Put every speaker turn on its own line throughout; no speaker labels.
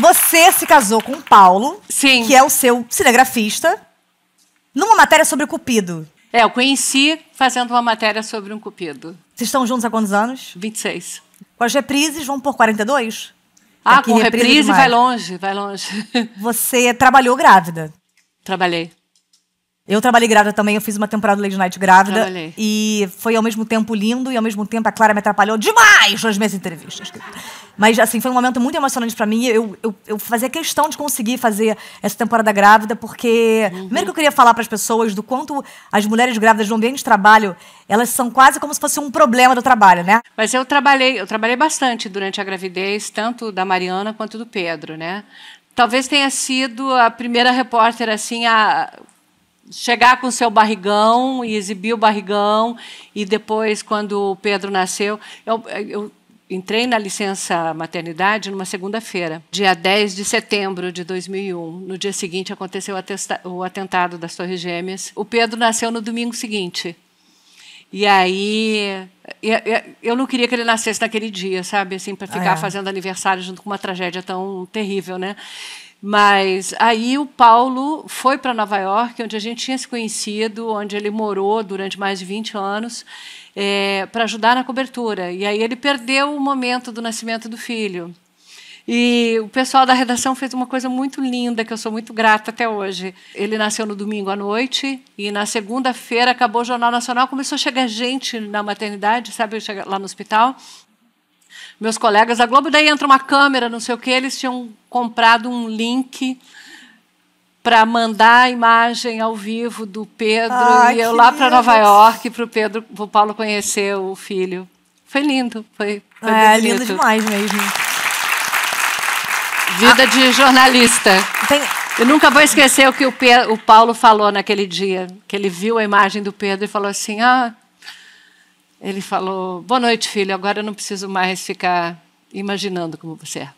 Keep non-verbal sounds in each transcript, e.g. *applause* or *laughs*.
Você se casou com o Paulo, Sim. que é o seu cinegrafista, numa matéria sobre Cupido. É, eu conheci fazendo uma matéria sobre um Cupido. Vocês estão juntos há quantos anos? 26. Com as reprises vão por 42? Ah, Aqui, com reprise, reprise vai
longe, vai longe.
*laughs* Você trabalhou grávida? Trabalhei. Eu trabalhei grávida também, eu fiz uma temporada do Lady Night grávida. Trabalhei. E foi ao mesmo tempo lindo e ao mesmo tempo a Clara me atrapalhou demais nas minhas entrevistas. Mas assim, foi um momento muito emocionante para mim. Eu, eu, eu, fazia questão de conseguir fazer essa temporada grávida, porque uhum. primeiro que eu queria falar para as pessoas do quanto as mulheres grávidas no ambiente de trabalho, elas são quase como se fosse um problema do trabalho, né?
Mas eu trabalhei, eu trabalhei bastante durante a gravidez, tanto da Mariana quanto do Pedro, né? Talvez tenha sido a primeira repórter assim a chegar com seu barrigão e exibir o barrigão. E depois, quando o Pedro nasceu, eu, eu entrei na licença maternidade numa segunda-feira, dia 10 de setembro de 2001. No dia seguinte aconteceu o atentado das Torres Gêmeas. O Pedro nasceu no domingo seguinte. E aí eu não queria que ele nascesse naquele dia, sabe, assim, para ficar ah, é. fazendo aniversário junto com uma tragédia tão terrível, né? Mas aí o Paulo foi para Nova York, onde a gente tinha se conhecido, onde ele morou durante mais de 20 anos, é, para ajudar na cobertura. E aí ele perdeu o momento do nascimento do filho. E o pessoal da redação fez uma coisa muito linda, que eu sou muito grata até hoje. Ele nasceu no domingo à noite e na segunda-feira acabou o Jornal Nacional, começou a chegar gente na maternidade, sabe, lá no hospital, meus colegas da Globo, daí entra uma câmera, não sei o quê, eles tinham comprado um link para mandar a imagem ao vivo do Pedro e eu lá para Nova York para o Pedro, para o Paulo conhecer o filho. Foi lindo, foi, foi é, lindo demais mesmo. Vida ah. de jornalista. Tem... Eu nunca vou esquecer o que o, Pedro, o Paulo falou naquele dia, que ele viu a imagem do Pedro e falou assim: "Ah, ele falou: Boa noite, filho, agora eu não preciso mais ficar imaginando como você é.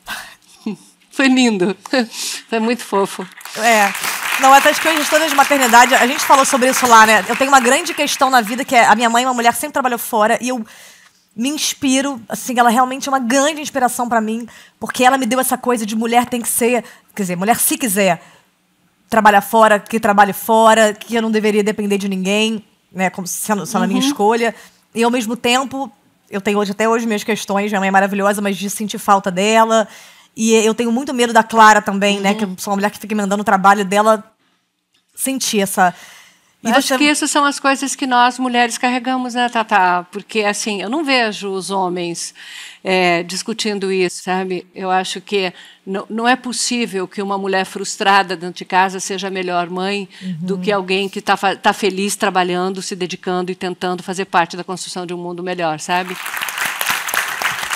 *laughs* Foi lindo. *laughs* Foi muito fofo.
É. Não, até as coisas de maternidade, a gente falou sobre isso lá, né? Eu tenho uma grande questão na vida que é a minha mãe, é uma mulher, sempre trabalhou fora e eu me inspiro, assim, ela é realmente é uma grande inspiração para mim, porque ela me deu essa coisa de mulher tem que ser, quer dizer, mulher se quiser trabalhar fora, que trabalhe fora, que eu não deveria depender de ninguém, né, como sendo, sendo uhum. a minha uhum. escolha. E ao mesmo tempo, eu tenho hoje até hoje minhas questões, minha mãe é maravilhosa, mas de sentir falta dela. E eu tenho muito medo da Clara também, né? uhum. né? Que eu é sou uma mulher que fica mandando o trabalho dela sentir essa, e Acho que essas são as coisas que nós mulheres carregamos, né, Tata? Porque, assim, eu não
vejo os homens é, discutindo isso, sabe? Eu acho que não é possível que uma mulher frustrada dentro de casa seja a melhor mãe uhum. do que uhum. alguém que está tá feliz trabalhando, se dedicando e tentando fazer parte da construção de um mundo melhor, sabe?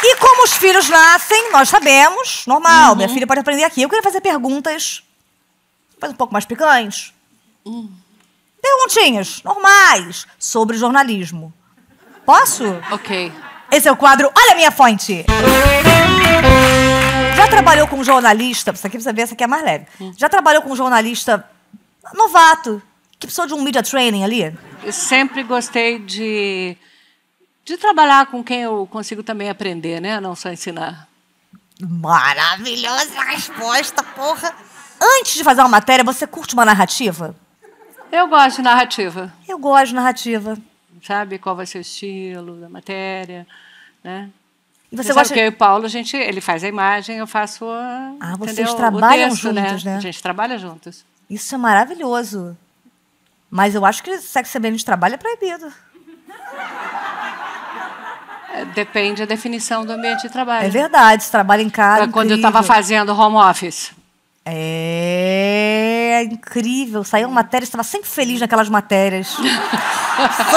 E como os filhos nascem, nós sabemos, normal, uhum. minha filha pode aprender aqui. Eu queria fazer perguntas, mas um pouco mais picantes. Uhum. Perguntinhas normais sobre jornalismo. Posso? Ok. Esse é o quadro Olha a Minha Fonte. Já trabalhou com jornalista, isso aqui precisa ver, essa aqui é mais leve. Hum. Já trabalhou com jornalista novato, que precisou de um media training ali? Eu sempre gostei de, de trabalhar
com quem eu consigo também aprender, né? Não só ensinar.
Maravilhosa resposta, porra! Antes de fazer uma matéria, você curte uma narrativa? Eu gosto de narrativa. Eu gosto de narrativa.
Sabe qual vai ser o estilo da matéria, né? E você gosta... eu e o Paulo, a gente, ele faz a imagem, eu faço a, Ah, vocês entendeu? trabalham texto, né? juntos, né? né? A gente
trabalha juntos. Isso é maravilhoso. Mas eu acho que sexo e de trabalho é proibido.
É, depende da definição do ambiente de trabalho. É
verdade, se trabalha em casa. É quando incrível. eu estava fazendo home office. É. É incrível. Saíam matérias, estava sempre feliz naquelas matérias. Sônia *laughs*